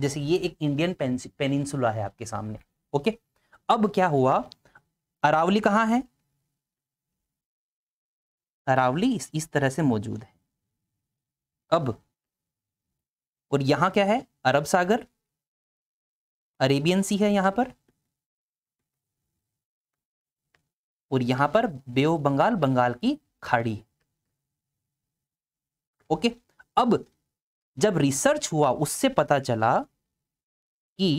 जैसे ये एक इंडियन पेनिनसुला है आपके सामने ओके अब क्या हुआ अरावली कहां है अरावली इस, इस तरह से मौजूद है अब और यहां क्या है अरब सागर अरेबियन सी है यहां पर और यहां पर बेओ बंगाल बंगाल की खाड़ी ओके अब जब रिसर्च हुआ उससे पता चला कि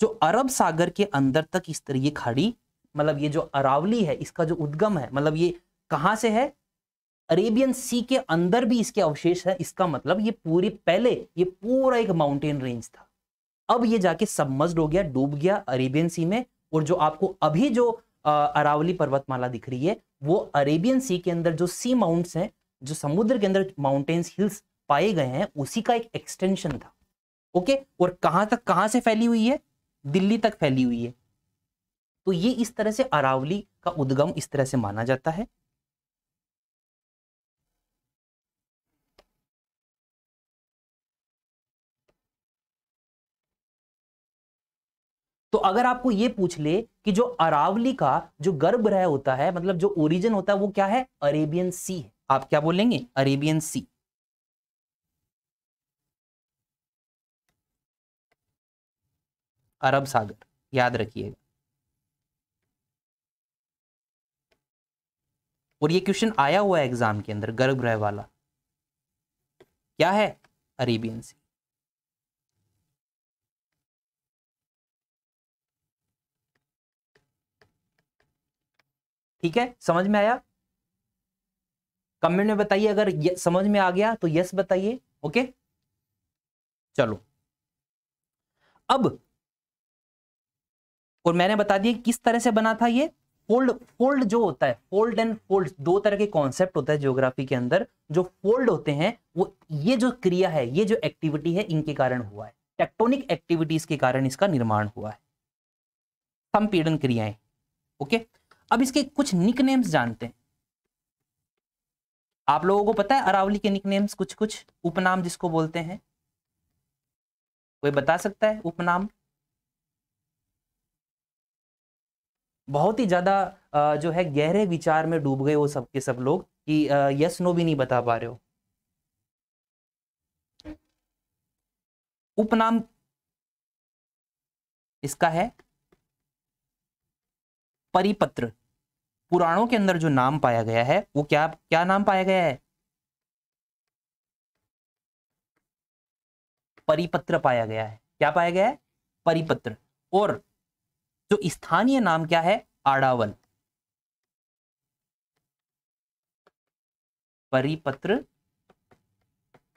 जो अरब सागर के अंदर तक इस तरह ये खाड़ी मतलब ये जो अरावली है इसका जो उद्गम है मतलब ये कहाँ से है अरेबियन सी के अंदर भी इसके अवशेष है इसका मतलब ये पूरी पहले ये पूरा एक माउंटेन रेंज था अब ये जाके सबमर्ज हो गया डूब गया अरेबियन सी में और जो आपको अभी जो अरावली पर्वतमाला दिख रही है वो अरेबियन सी के अंदर जो सी माउंट्स हैं जो समुद्र के अंदर माउंटेन्स हिल्स पाए गए हैं उसी का एक एक्सटेंशन था ओके और कहाँ तक कहाँ से फैली हुई है दिल्ली तक फैली हुई है तो ये इस तरह से अरावली का उद्गम इस तरह से माना जाता है तो अगर आपको ये पूछ ले कि जो अरावली का जो रह होता है मतलब जो ओरिजिन होता है वो क्या है अरेबियन सी है आप क्या बोलेंगे अरेबियन सी अरब सागर याद रखिएगा और ये क्वेश्चन आया हुआ है एग्जाम के अंदर गर्भगृह वाला क्या है अरेबियन सी ठीक है समझ में आया कमेंट में बताइए अगर समझ में आ गया तो यस बताइए ओके चलो अब और मैंने बता दिया किस तरह से बना था ये फोल्ड फोल्ड जो होता है फोल्ड एंड फोल्ड दो तरह के कॉन्सेप्ट होता है ज्योग्राफी के अंदर जो फोल्ड होते हैं वो ये जो क्रिया है ये जो एक्टिविटी है इनके कारण हुआ है टेक्टोनिक एक्टिविटीज के कारण इसका निर्माण हुआ है संपीड़न क्रियाएं ओके अब इसके कुछ निकनेम्स जानते हैं आप लोगों को पता है अरावली के निकनेम्स कुछ कुछ उपनाम जिसको बोलते हैं कोई बता सकता है उपनाम बहुत ही ज़्यादा जो है गहरे विचार में डूब गए वो सब के सब लोग कि यस नो भी नहीं बता पा रहे हो उपनाम इसका है परिपत्र पुराणों के अंदर जो नाम पाया गया है वो क्या क्या नाम पाया गया है परिपत्र पाया गया है क्या पाया गया है परिपत्र और जो स्थानीय नाम क्या है आड़ावल परिपत्र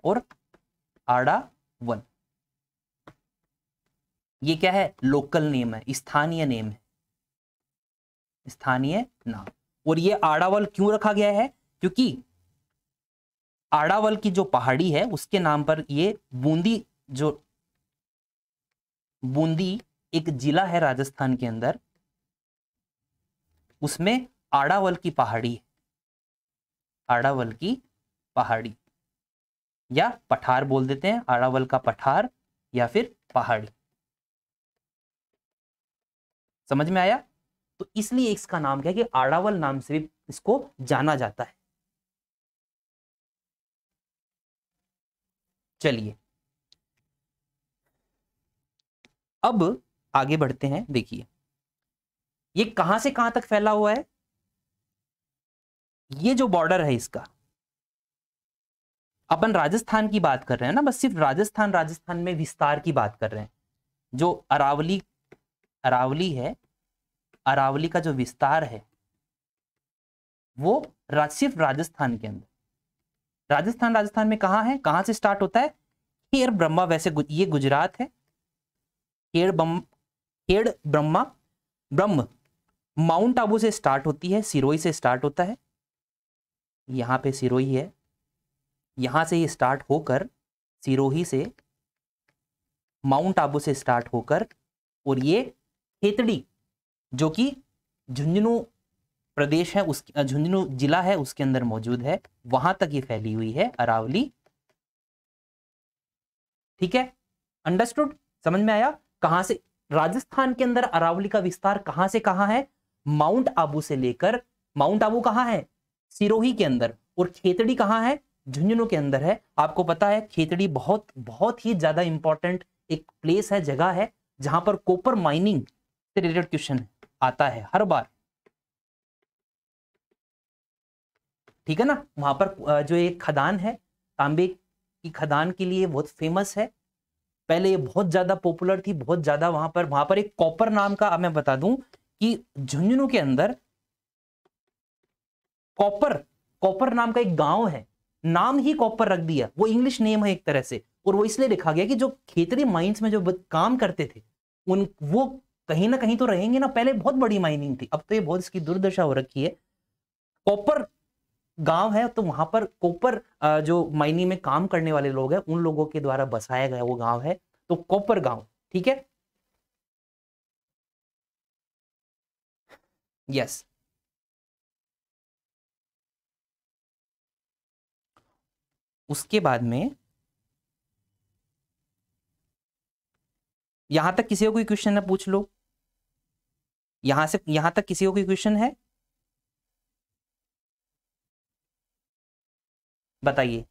और आड़ावल ये क्या है लोकल नेम है स्थानीय नेम है स्थानीय नाम और ये आड़ावल क्यों रखा गया है क्योंकि आड़ावल की जो पहाड़ी है उसके नाम पर ये बूंदी जो बूंदी एक जिला है राजस्थान के अंदर उसमें आड़ावल की पहाड़ी है आड़ावल की पहाड़ी या पठार बोल देते हैं आड़ावल का पठार या फिर पहाड़ी समझ में आया तो इसलिए इसका नाम क्या है कि आड़ावल नाम से भी इसको जाना जाता है चलिए अब आगे बढ़ते हैं देखिए ये कहां से कहां तक फैला हुआ है ये जो बॉर्डर है इसका अपन राजस्थान की बात कर रहे हैं ना बस सिर्फ राजस्थान राजस्थान में विस्तार की बात कर रहे हैं जो अरावली अरावली है अरावली का जो विस्तार है वो राज, सिर्फ राजस्थान के अंदर राजस्थान राजस्थान में कहा है कहां से स्टार्ट होता है खेर ब्रह्मा वैसे गु, ये गुजरात है खेर हेड ब्रह्मा ब्रह्म माउंट आबू से स्टार्ट होती है सिरोही से स्टार्ट होता है यहाँ पे सिरोही है यहाँ से ये स्टार्ट होकर सिरोही से माउंट आबू से स्टार्ट होकर और ये खेतड़ी जो कि झुंझुनू प्रदेश है उस झुंझुनू जिला है उसके अंदर मौजूद है वहां तक ये फैली हुई है अरावली ठीक है अंडरस्टूड समझ में आया कहां से राजस्थान के अंदर अरावली का विस्तार कहां से कहां है माउंट आबू से लेकर माउंट आबू कहां है सिरोही के अंदर और खेतड़ी कहां है झुंझुनू के अंदर है आपको पता है खेतड़ी बहुत बहुत ही ज्यादा इंपॉर्टेंट एक प्लेस है जगह है जहां पर कोपर माइनिंग से रिलेटेड क्वेश्चन आता है हर बार ठीक है ना वहां पर जो एक खदान है तांबे की खदान के लिए बहुत फेमस है पहले ये बहुत ज्यादा पॉपुलर थी बहुत ज्यादा वहां पर वहां पर एक कॉपर नाम का मैं बता दूं कि झुंझुनू के अंदर कॉपर कॉपर नाम का एक गांव है नाम ही कॉपर रख दिया वो इंग्लिश नेम है एक तरह से और वो इसलिए लिखा गया कि जो खेतरी माइंस में जो काम करते थे उन वो कहीं ना कहीं तो रहेंगे ना पहले बहुत बड़ी माइनिंग थी अब तो ये बहुत इसकी दुर्दशा हो रखी है कॉपर गांव है तो वहां पर कोपर जो माइनिंग में काम करने वाले लोग हैं उन लोगों के द्वारा बसाया गया वो गांव है तो कोपर गांव ठीक है यस उसके बाद में यहां तक किसी को कोई क्वेश्चन है पूछ लो यहां से यहां तक किसी को कोई क्वेश्चन है बताइए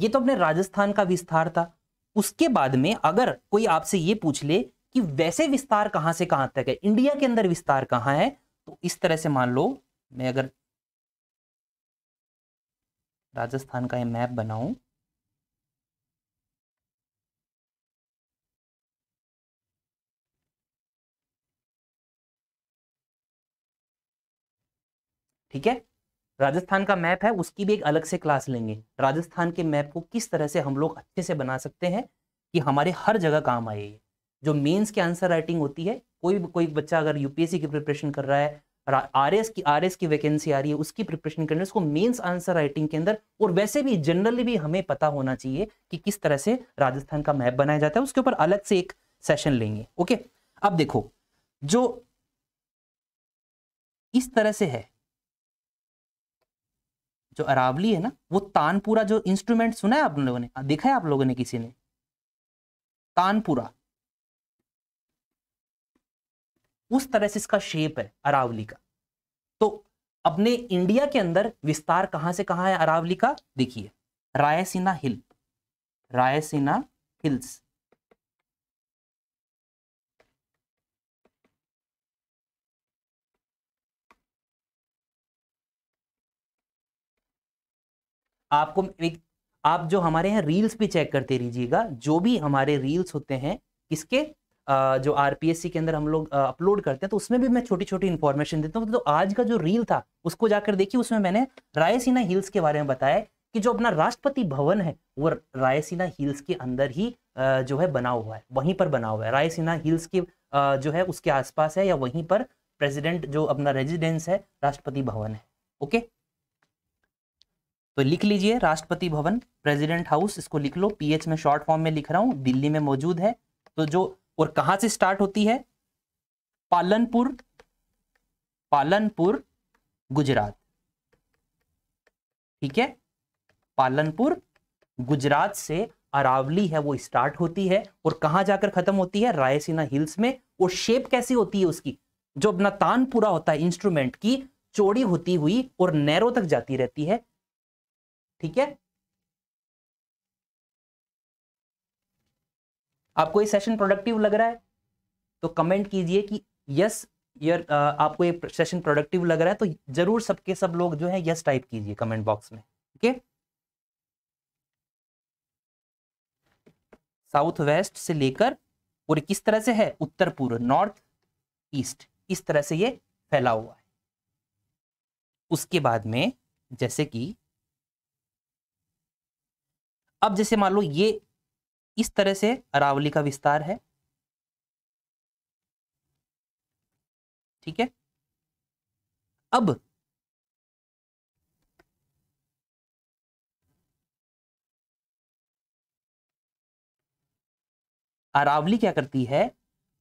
ये तो अपने राजस्थान का विस्तार था उसके बाद में अगर कोई आपसे ये पूछ ले कि वैसे विस्तार कहां से कहां तक है इंडिया के अंदर विस्तार कहां है तो इस तरह से मान लो मैं अगर राजस्थान का ये मैप बनाऊं ठीक है राजस्थान का मैप है उसकी भी एक अलग से क्लास लेंगे राजस्थान के मैप को किस तरह से हम लोग अच्छे से बना सकते हैं कि हमारे हर जगह काम आए ये जो मेंस के आंसर राइटिंग होती है कोई कोई बच्चा अगर यूपीएससी की प्रिपरेशन कर रहा है आर एस की आर एस की वैकेंसी आ रही है उसकी प्रिपरेशन करने उसको मेंस आंसर राइटिंग के अंदर और वैसे भी जनरली भी हमें पता होना चाहिए कि किस तरह से राजस्थान का मैप बनाया जाता है उसके ऊपर अलग से एक सेशन लेंगे ओके अब देखो जो इस तरह से है जो अरावली है ना वो तानपुरा जो इंस्ट्रूमेंट सुना है आप लोगों ने हाँ, देखा है आप लोगों ने किसी ने तानपुरा उस तरह से इसका शेप है अरावली का तो अपने इंडिया के अंदर विस्तार कहां से कहां है अरावली का देखिए रायसीना हिल रायसीना हिल्स आपको एक आप जो हमारे यहाँ रील्स भी चेक करते रहिएगा जो भी हमारे रील्स होते हैं इसके जो आरपीएससी के अंदर हम लोग अपलोड करते हैं तो उसमें भी मैं छोटी छोटी इन्फॉर्मेशन देता हूँ तो आज का जो रील था उसको जाकर देखिए उसमें मैंने रायसीना हिल्स के बारे में बताया कि जो अपना राष्ट्रपति भवन है वो रायसीना हिल्स के अंदर ही जो है बना हुआ है वहीं पर बना हुआ है रायसीना हिल्स के जो है उसके आसपास है या वहीं पर प्रेसिडेंट जो अपना रेजिडेंस है राष्ट्रपति भवन है ओके तो लिख लीजिए राष्ट्रपति भवन प्रेसिडेंट हाउस इसको लिख लो पीएच में शॉर्ट फॉर्म में लिख रहा हूं दिल्ली में मौजूद है तो जो और कहां से स्टार्ट होती है पालनपुर पालनपुर गुजरात ठीक है पालनपुर गुजरात से अरावली है वो स्टार्ट होती है और कहां जाकर खत्म होती है रायसीना हिल्स में और शेप कैसी होती है उसकी जो अपना तान पूरा होता है इंस्ट्रूमेंट की चौड़ी होती हुई और नैरो तक जाती रहती है ठीक है आपको ये सेशन प्रोडक्टिव लग रहा है तो कमेंट कीजिए कि यस यर आपको ये सेशन प्रोडक्टिव लग रहा है तो जरूर सबके सब लोग जो है यस टाइप कीजिए कमेंट बॉक्स में ठीक है साउथ वेस्ट से लेकर और किस तरह से है उत्तर पूर्व नॉर्थ ईस्ट इस तरह से ये फैला हुआ है उसके बाद में जैसे कि अब जैसे मान लो ये इस तरह से अरावली का विस्तार है ठीक है अब अरावली क्या करती है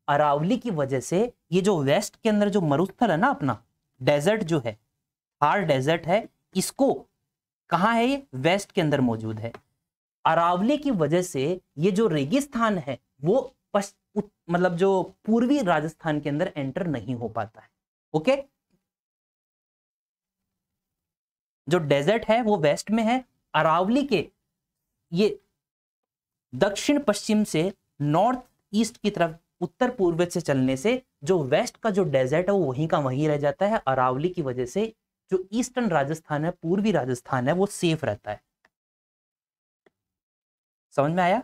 अरावली की वजह से ये जो वेस्ट के अंदर जो मरुस्थल है ना अपना डेजर्ट जो है थार डेजर्ट है इसको कहा है ये वेस्ट के अंदर मौजूद है अरावली की वजह से ये जो रेगिस्तान है वो मतलब जो पूर्वी राजस्थान के अंदर एंटर नहीं हो पाता है ओके जो डेजर्ट है वो वेस्ट में है अरावली के ये दक्षिण पश्चिम से नॉर्थ ईस्ट की तरफ उत्तर पूर्व से चलने से जो वेस्ट का जो डेजर्ट है वो वहीं का वहीं रह जाता है अरावली की वजह से जो ईस्टर्न राजस्थान है पूर्वी राजस्थान है वो सेफ रहता है समझ में आया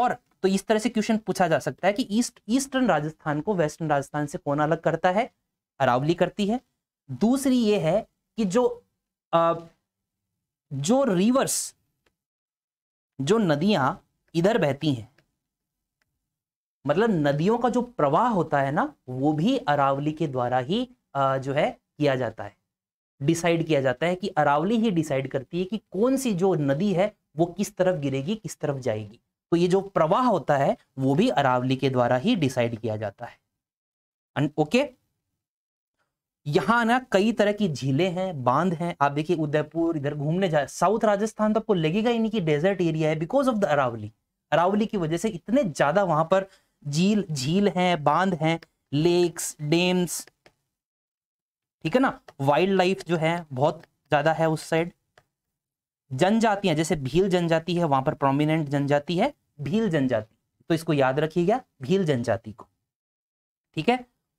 और तो इस तरह से क्वेश्चन पूछा जा सकता है कि ईस्ट ईस्टर्न राजस्थान को वेस्टर्न राजस्थान से कौन अलग करता है अरावली करती है दूसरी ये है कि जो आ, जो रिवर्स जो नदियां इधर बहती हैं मतलब नदियों का जो प्रवाह होता है ना वो भी अरावली के द्वारा ही आ, जो है किया जाता है डिसाइड किया जाता है कि अरावली ही डिसाइड करती है कि कौन सी जो नदी है वो किस तरफ गिरेगी किस तरफ जाएगी तो ये जो प्रवाह होता है वो भी अरावली के द्वारा ही डिसाइड किया जाता है ओके यहाँ ना कई तरह की झीलें हैं बांध हैं आप देखिए उदयपुर इधर घूमने जाए साउथ राजस्थान तो आपको लगेगा ही नहीं कि डेजर्ट एरिया है because of the Aravalli Aravalli की वजह से इतने ज्यादा वहां पर झील झील हैं बांध हैं लेक्स डेम्स ठीक है ना वाइल्ड लाइफ जो है बहुत ज्यादा है उस साइड जनजातियां जैसे भील जनजाति है वहां पर प्रोमिनेंट जनजाति है भील जनजाति तो इसको याद रखिएगा भील जनजाति को ठीक है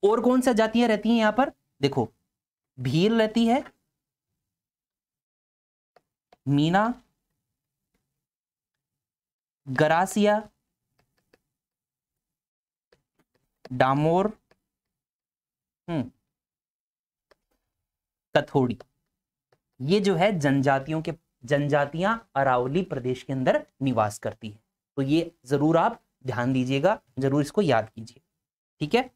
और कौन सा जातियां रहती हैं यहां पर देखो भील रहती है मीना गरासिया डामोर हम्म कथोड़ी ये जो है जनजातियों के जनजातियां अरावली प्रदेश के अंदर निवास करती है तो ये जरूर आप ध्यान दीजिएगा जरूर इसको याद कीजिए ठीक है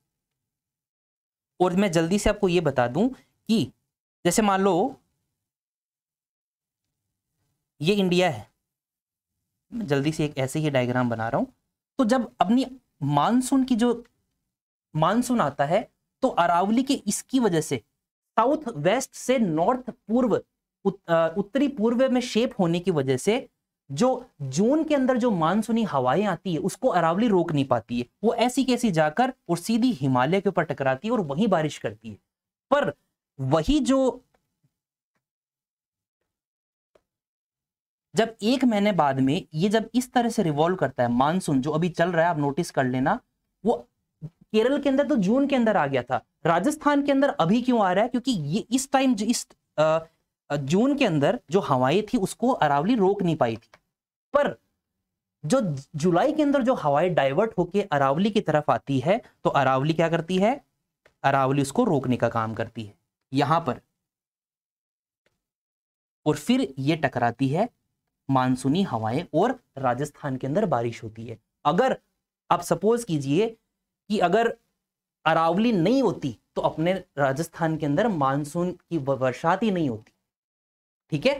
और मैं जल्दी से आपको ये बता दूं कि जैसे मान लो ये इंडिया है मैं जल्दी से एक ऐसे ही डायग्राम बना रहा हूं तो जब अपनी मानसून की जो मानसून आता है तो अरावली के इसकी वजह से साउथ वेस्ट से नॉर्थ पूर्व उत, उत्तरी पूर्व में शेप होने की वजह से जो जून के अंदर जो मानसूनी हवाएं आती है उसको अरावली रोक नहीं पाती है वो ऐसी कैसी जाकर और सीधी हिमालय के ऊपर टकराती है और वहीं बारिश करती है पर वही जो जब एक महीने बाद में ये जब इस तरह से रिवॉल्व करता है मानसून जो अभी चल रहा है आप नोटिस कर लेना वो केरल के अंदर तो जून के अंदर आ गया था राजस्थान के अंदर अभी क्यों आ रहा है क्योंकि ये इस टाइम जो इस आ, जून के अंदर जो हवाएं थी उसको अरावली रोक नहीं पाई थी पर जो जुलाई के अंदर जो हवाएं डाइवर्ट होके अरावली की तरफ आती है तो अरावली क्या करती है अरावली उसको रोकने का काम करती है यहां पर और फिर ये टकराती है मानसूनी हवाएं और राजस्थान के अंदर बारिश होती है अगर आप सपोज कीजिए कि अगर अरावली नहीं होती तो अपने राजस्थान के अंदर मानसून की बरसात ही नहीं होती ठीक है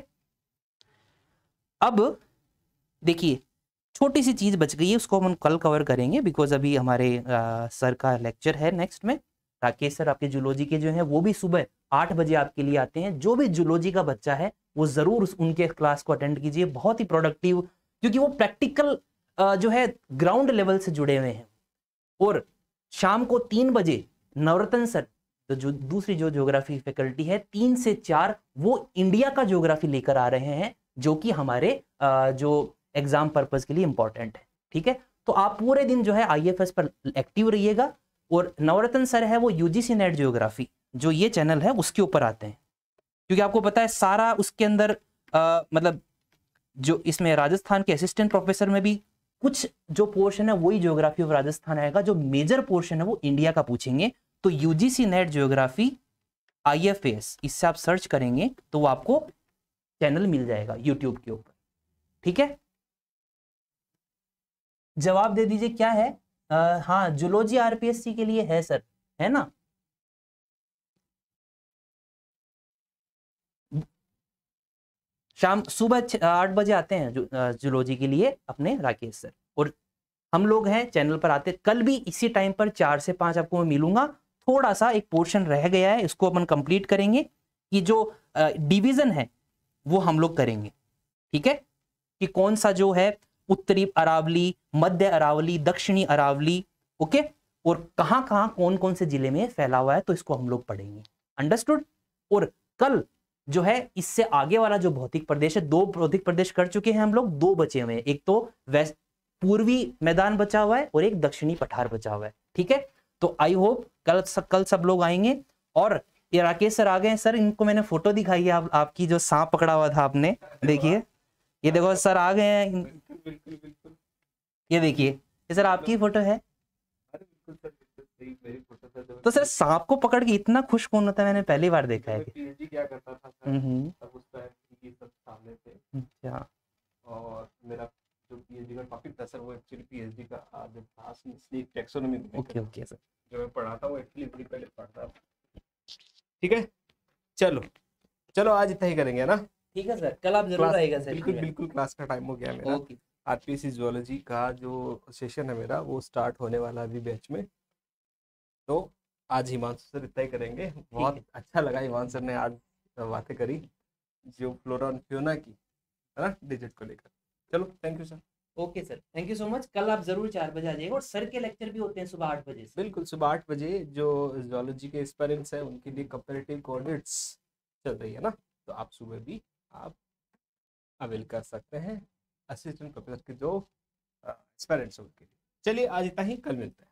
अब देखिए छोटी सी चीज़ बच गई है उसको हम कल कवर करेंगे बिकॉज अभी हमारे आ, सर का लेक्चर है नेक्स्ट में राकेश सर आपके जूलॉजी के जो है वो भी सुबह आठ बजे आपके लिए आते हैं जो भी जूलॉजी का बच्चा है वो ज़रूर उनके क्लास को अटेंड कीजिए बहुत ही प्रोडक्टिव क्योंकि वो प्रैक्टिकल जो है ग्राउंड लेवल से जुड़े हुए हैं और शाम को तीन बजे नवरतन सर तो जो दूसरी जो ज्योग्राफी फैकल्टी है तीन से चार वो इंडिया का ज्योग्राफी लेकर आ रहे हैं जो कि हमारे जो एग्जाम पर्पज के लिए इंपॉर्टेंट है ठीक है तो आप पूरे दिन जो है आईएफएस पर एक्टिव रहिएगा और नवरत्न सर है वो यूजीसी नेट जियोग्राफी जो ये चैनल है उसके ऊपर आते हैं क्योंकि आपको पता है सारा उसके अंदर आ, मतलब जो इसमें राजस्थान के असिस्टेंट प्रोफेसर में भी कुछ जो पोर्शन है वही ज्योग्राफी ऑफ राजस्थान आएगा जो मेजर पोर्शन है वो इंडिया का पूछेंगे तो UGC NET geography I F S इससे आप सर्च करेंगे तो वो आपको चैनल मिल जाएगा यूट्यूब के ऊपर ठीक है जवाब दे दीजिए क्या है आ, हाँ जुलोजी आरपीएससी के लिए है सर है ना शाम सुबह आठ बजे आते हैं जुलोजी के लिए अपने राकेश सर और हम लोग हैं चैनल पर आते कल भी इसी टाइम पर चार से पांच आपको मैं मिलूंगा थोड़ा सा एक पोर्शन रह गया है इसको अपन कंप्लीट करेंगे कि जो डिवीजन है वो हम लोग करेंगे ठीक है कि कौन सा जो है उत्तरी अरावली मध्य अरावली दक्षिणी अरावली ओके और कहां कहां कौन कौन से जिले में फैला हुआ है तो इसको हम लोग पढ़ेंगे अंडरस्टूड और कल जो है इससे आगे वाला जो भौतिक प्रदेश है दो भौतिक प्रदेश कर चुके हैं हम लोग दो बचे हुए एक तो वेस्ट पूर्वी मैदान बचा हुआ है और एक दक्षिणी पठार बचा हुआ है ठीक है तो आई होप कल सब कल सब लोग आएंगे और ये राकेश सर आ गए सर इनको मैंने फोटो दिखाई है आप, आपकी जो सांप पकड़ा हुआ था आपने देखिए ये देखो सर आ गए हैं ये देखिए ये सर आपकी फोटो है तो सर सांप को पकड़ के इतना खुश कौन होता है मैंने पहली बार देखा है हम्म। हम्म। अच्छा। और मेरा जो पीएचडी का टॉपिक था सर वो एक्चुअली पीएचडी का जो था इसलिए टैक्सोनॉमी ओके ओके सर जो मैं पढ़ाता हूं एक्चुअली बड़ी पहले पढ़ता ठीक है चलो चलो आज इतना ही करेंगे ना ठीक है सर कल आप जरूर आएगा सर बिल्कुल बिल्कुल क्लास का टाइम हो गया मेरा ओके आरपीएससी जूलॉजी का जो सेशन है मेरा वो स्टार्ट होने वाला अभी बैच में तो आज हिमांशु सर इतना ही करेंगे बहुत अच्छा लगा हिमांशु सर ने आज बातें करी जो फ्लोरा फ्योना की है ना डिजिट को लेकर चलो thank you sir okay sir thank you so much कल आप जरूर चार बजे आ जाइएगा और सर के लेक्चर भी होते हैं सुबह आठ बजे बिल्कुल सुबह आठ बजे जो जोलॉजी के एक्सपेरेंट्स हैं उनके लिए कंपेरेटिव कोऑर्डिनेट्स चल रही है ना तो आप सुबह भी आप अवेल कर सकते हैं असिस्टेंट प्रोफेसर के जो एक्सपेरेंट्स हैं उनके लिए चलिए आज इतना ही कल मिलते हैं